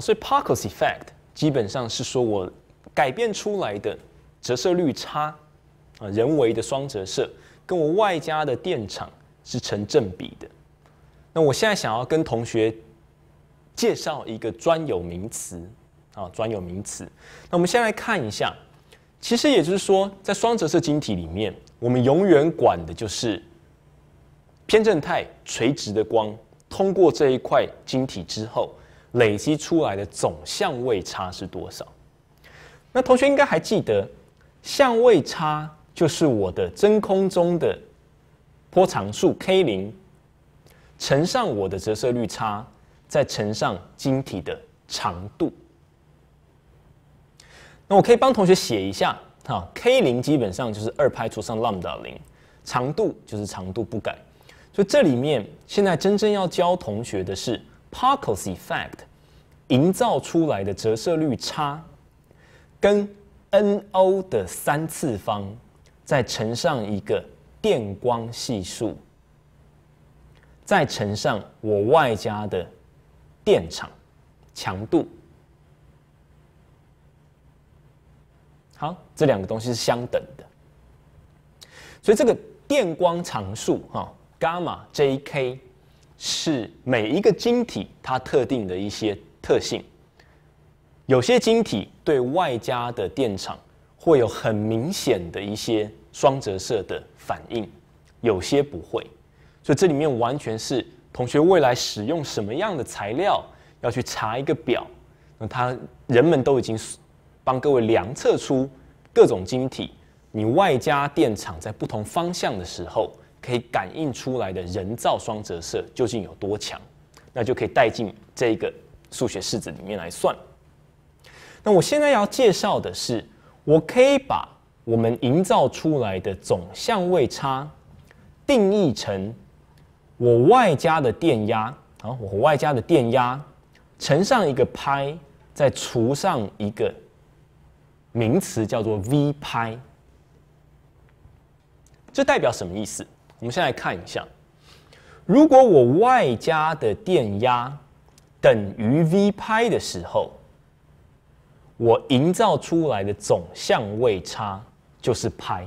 所以 p a c k e s effect 基本上是说我改变出来的折射率差啊，人为的双折射跟我外加的电场是成正比的。那我现在想要跟同学介绍一个专有名词啊，专有名词。那我们先来看一下，其实也就是说，在双折射晶体里面，我们永远管的就是偏振态垂直的光通过这一块晶体之后。累积出来的总相位差是多少？那同学应该还记得，相位差就是我的真空中的波长数 k 零乘上我的折射率差，再乘上晶体的长度。那我可以帮同学写一下啊，k 零基本上就是二派除上 lambda 零，长度就是长度不改。所以这里面现在真正要教同学的是。p a c k e s effect 营造出来的折射率差，跟 n o 的三次方再乘上一个电光系数，再乘上我外加的电场强度，好，这两个东西是相等的，所以这个电光常数哈，伽马 jk。是每一个晶体它特定的一些特性，有些晶体对外加的电场会有很明显的一些双折射的反应，有些不会。所以这里面完全是同学未来使用什么样的材料要去查一个表，那他人们都已经帮各位量测出各种晶体，你外加电场在不同方向的时候。可以感应出来的人造双折射究竟有多强，那就可以带进这个数学式子里面来算。那我现在要介绍的是，我可以把我们营造出来的总相位差定义成我外加的电压啊，我外加的电压乘上一个派，再除上一个名词叫做 V 派，这代表什么意思？我们先来看一下，如果我外加的电压等于 V 拍的时候，我营造出来的总相位差就是拍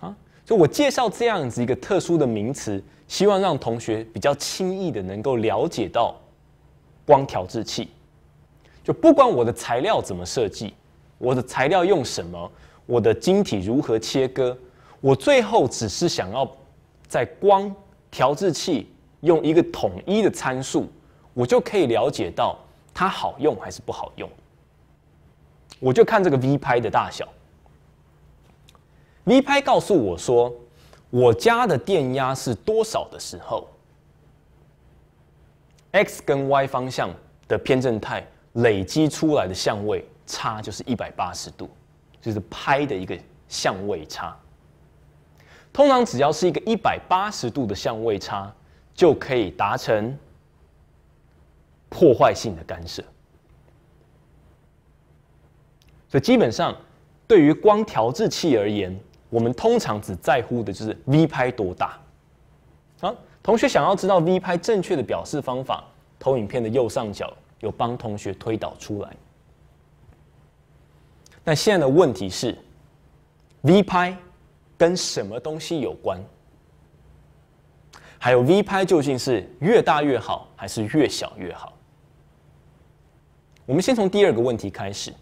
啊。就我介绍这样子一个特殊的名词，希望让同学比较轻易的能够了解到光调制器。就不管我的材料怎么设计，我的材料用什么，我的晶体如何切割。我最后只是想要在光调制器用一个统一的参数，我就可以了解到它好用还是不好用。我就看这个 V 拍的大小，V 拍告诉我说，我家的电压是多少的时候，X 跟 Y 方向的偏振态累积出来的相位差就是一百八十度，就是拍的一个相位差。通常只要是一个一百八十度的相位差，就可以达成破坏性的干涉。所以基本上，对于光调制器而言，我们通常只在乎的就是 V 拍多大。好，同学想要知道 V 拍正确的表示方法，投影片的右上角有帮同学推导出来。那现在的问题是，V 拍。跟什么东西有关？还有 V 拍究竟是越大越好，还是越小越好？我们先从第二个问题开始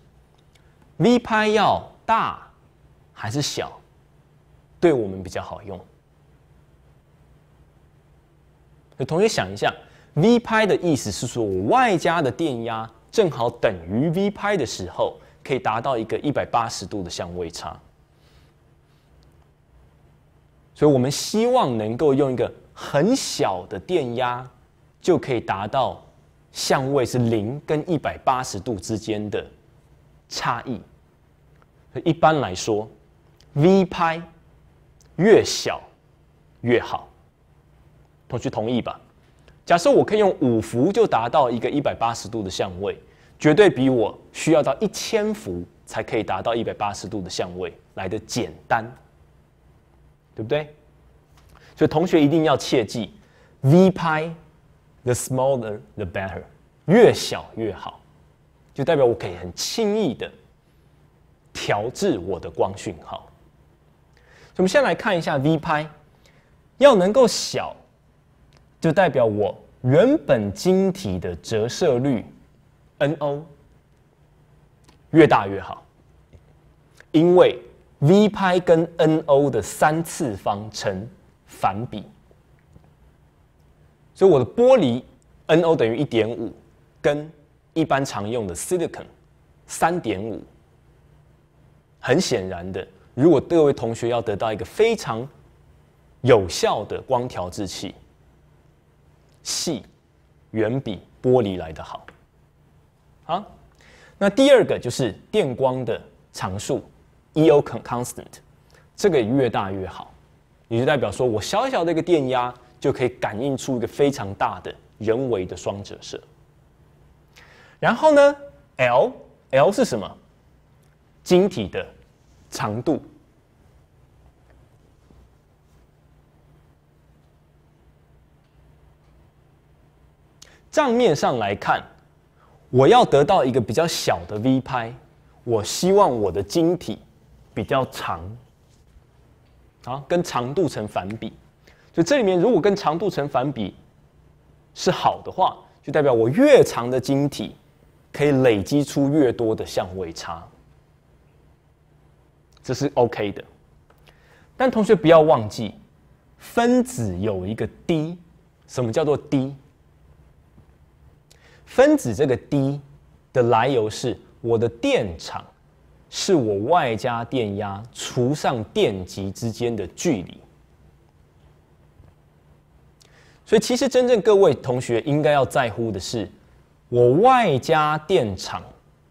：V 拍要大还是小，对我们比较好用？有同学想一下，V 拍的意思是说，我外加的电压正好等于 V 拍的时候，可以达到一个一百八十度的相位差。所以，我们希望能够用一个很小的电压，就可以达到相位是零跟一百八十度之间的差异。一般来说，V 拍越小越好。同学同意吧？假设我可以用五伏就达到一个一百八十度的相位，绝对比我需要到一千伏才可以达到一百八十度的相位来的简单。对不对？所以同学一定要切记，v 拍，the smaller the better，越小越好，就代表我可以很轻易的调制我的光讯号。我们先来看一下 v 拍，要能够小，就代表我原本晶体的折射率 n o 越大越好，因为。v 拍跟 n o 的三次方成反比，所以我的玻璃 n o 等于一点五，跟一般常用的 silicon 三点五，很显然的，如果各位同学要得到一个非常有效的光调制器，系远比玻璃来的好。好，那第二个就是电光的常数。Eo constant，这个越大越好，也就代表说我小小的一个电压就可以感应出一个非常大的人为的双折射。然后呢，L，L 是什么？晶体的长度。账面上来看，我要得到一个比较小的 v 拍，我希望我的晶体。比较长，啊，跟长度成反比，就这里面如果跟长度成反比是好的话，就代表我越长的晶体可以累积出越多的相位差，这是 OK 的。但同学不要忘记，分子有一个 D，什么叫做 D？分子这个 D 的来由是我的电场。是我外加电压除上电极之间的距离，所以其实真正各位同学应该要在乎的是，我外加电场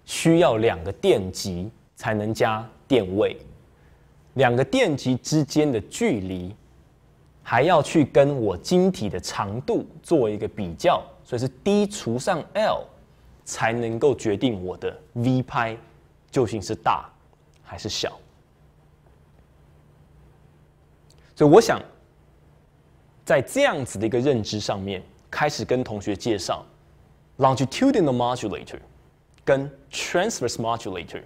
需要两个电极才能加电位，两个电极之间的距离还要去跟我晶体的长度做一个比较，所以是 d 除上 l 才能够决定我的 V 拍。究竟是大还是小？所以，我想在这样子的一个认知上面，开始跟同学介绍 longitudinal modulator 跟 transverse modulator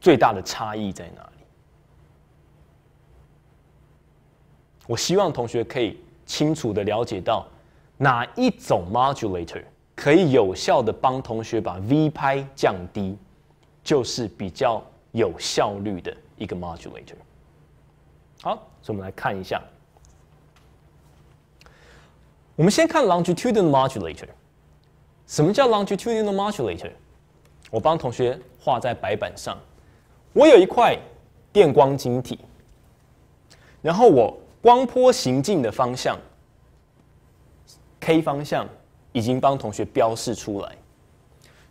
最大的差异在哪里？我希望同学可以清楚的了解到哪一种 modulator。可以有效的帮同学把 V 拍降低，就是比较有效率的一个 modulator。好，所以我们来看一下。我们先看 longitudinal modulator。什么叫 longitudinal modulator？我帮同学画在白板上。我有一块电光晶体，然后我光波行进的方向 k 方向。已经帮同学标示出来。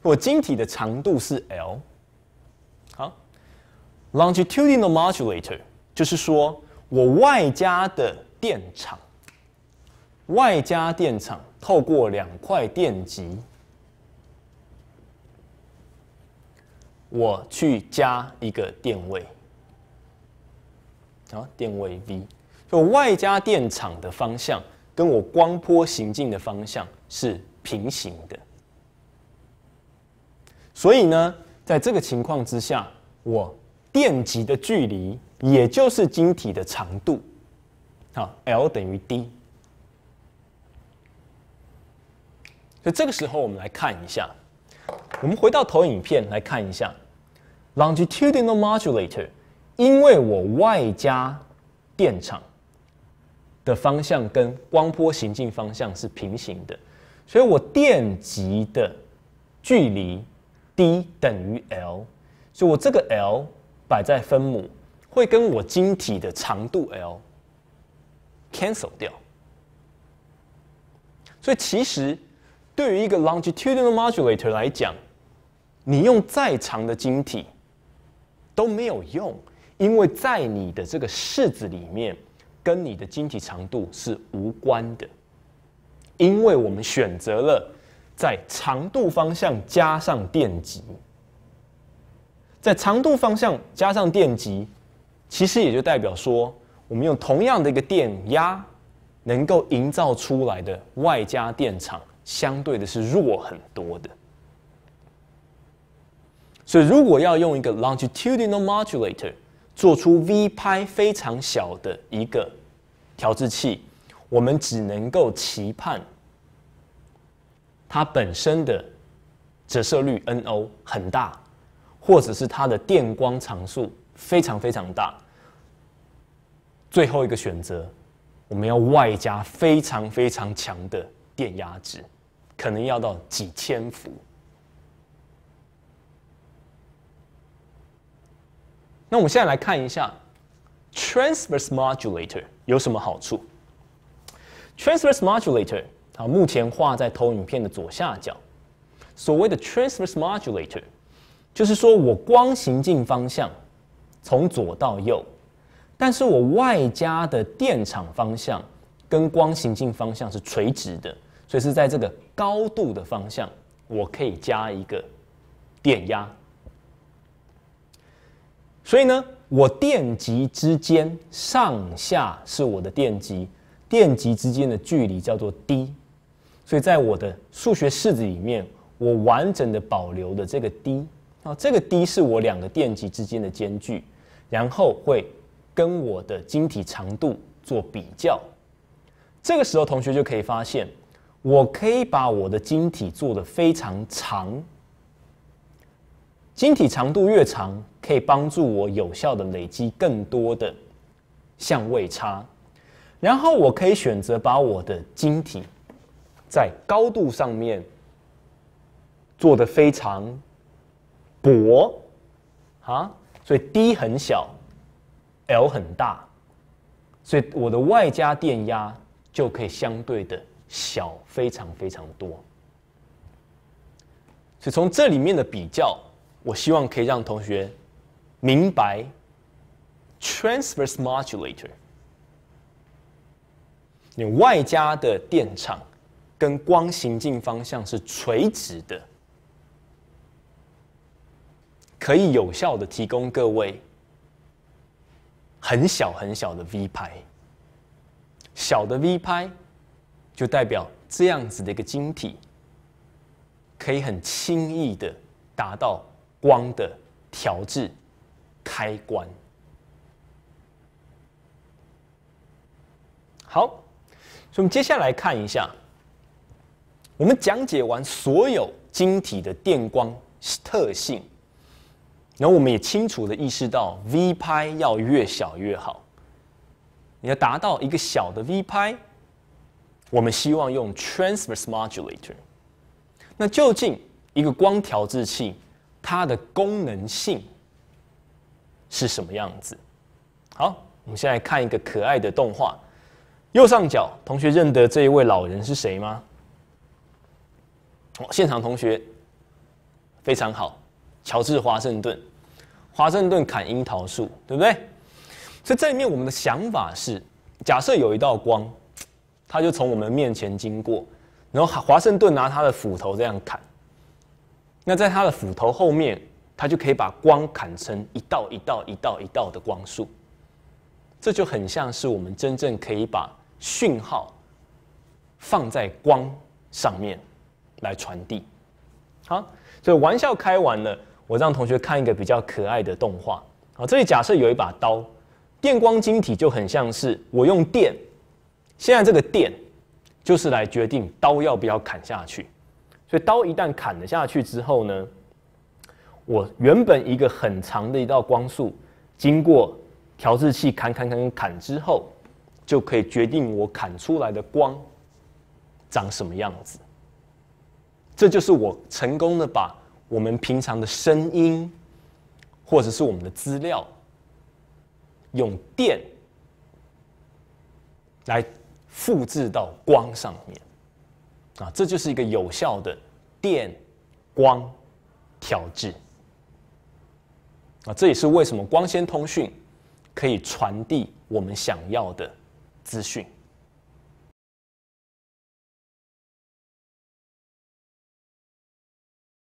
我晶体的长度是 L，好，longitudinal modulator 就是说我外加的电场，外加电场透过两块电极，我去加一个电位，啊，电位 V，就外加电场的方向。跟我光波行进的方向是平行的，所以呢，在这个情况之下，我电极的距离也就是晶体的长度，好，L 等于 d。所以这个时候，我们来看一下，我们回到投影片来看一下，longitudinal modulator，因为我外加电场。的方向跟光波行进方向是平行的，所以我电极的距离 d 等于 l，所以我这个 l 摆在分母会跟我晶体的长度 l cancel 掉，所以其实对于一个 longitudinal modulator 来讲，你用再长的晶体都没有用，因为在你的这个式子里面。跟你的晶体长度是无关的，因为我们选择了在长度方向加上电极，在长度方向加上电极，其实也就代表说，我们用同样的一个电压，能够营造出来的外加电场，相对的是弱很多的。所以如果要用一个 longitudinal modulator 做出 V 拍非常小的一个。调制器，我们只能够期盼它本身的折射率 n_o 很大，或者是它的电光常数非常非常大。最后一个选择，我们要外加非常非常强的电压值，可能要到几千伏。那我们现在来看一下 transverse modulator。有什么好处？transverse modulator，啊，目前画在投影片的左下角。所谓的 transverse modulator，就是说我光行进方向从左到右，但是我外加的电场方向跟光行进方向是垂直的，所以是在这个高度的方向，我可以加一个电压。所以呢？我电极之间上下是我的电极，电极之间的距离叫做 d，所以在我的数学式子里面，我完整的保留的这个 d，啊，这个 d 是我两个电极之间的间距，然后会跟我的晶体长度做比较，这个时候同学就可以发现，我可以把我的晶体做得非常长。晶体长度越长，可以帮助我有效的累积更多的相位差，然后我可以选择把我的晶体在高度上面做的非常薄啊，所以 d 很小，l 很大，所以我的外加电压就可以相对的小非常非常多，所以从这里面的比较。我希望可以让同学明白，transverse modulator，你外加的电场跟光行进方向是垂直的，可以有效的提供各位很小很小的 v 拍，小的 v 拍就代表这样子的一个晶体可以很轻易的达到。光的调制开关。好，所以我们接下来看一下。我们讲解完所有晶体的电光特性，然后我们也清楚的意识到，V 拍要越小越好。你要达到一个小的 V 拍，我们希望用 transverse modulator。那究竟一个光调制器？它的功能性是什么样子？好，我们先来看一个可爱的动画。右上角同学认得这一位老人是谁吗？哦，现场同学非常好，乔治华盛顿，华盛顿砍樱桃树，对不对？所以这里面我们的想法是，假设有一道光，它就从我们面前经过，然后华盛顿拿他的斧头这样砍。那在它的斧头后面，它就可以把光砍成一道一道一道一道的光束，这就很像是我们真正可以把讯号放在光上面来传递。好，所以玩笑开完了，我让同学看一个比较可爱的动画。好，这里假设有一把刀，电光晶体就很像是我用电，现在这个电就是来决定刀要不要砍下去。所以刀一旦砍了下去之后呢，我原本一个很长的一道光束，经过调制器砍砍砍砍之后，就可以决定我砍出来的光长什么样子。这就是我成功的把我们平常的声音，或者是我们的资料，用电来复制到光上面。啊，这就是一个有效的电光调制。啊，这也是为什么光纤通讯可以传递我们想要的资讯。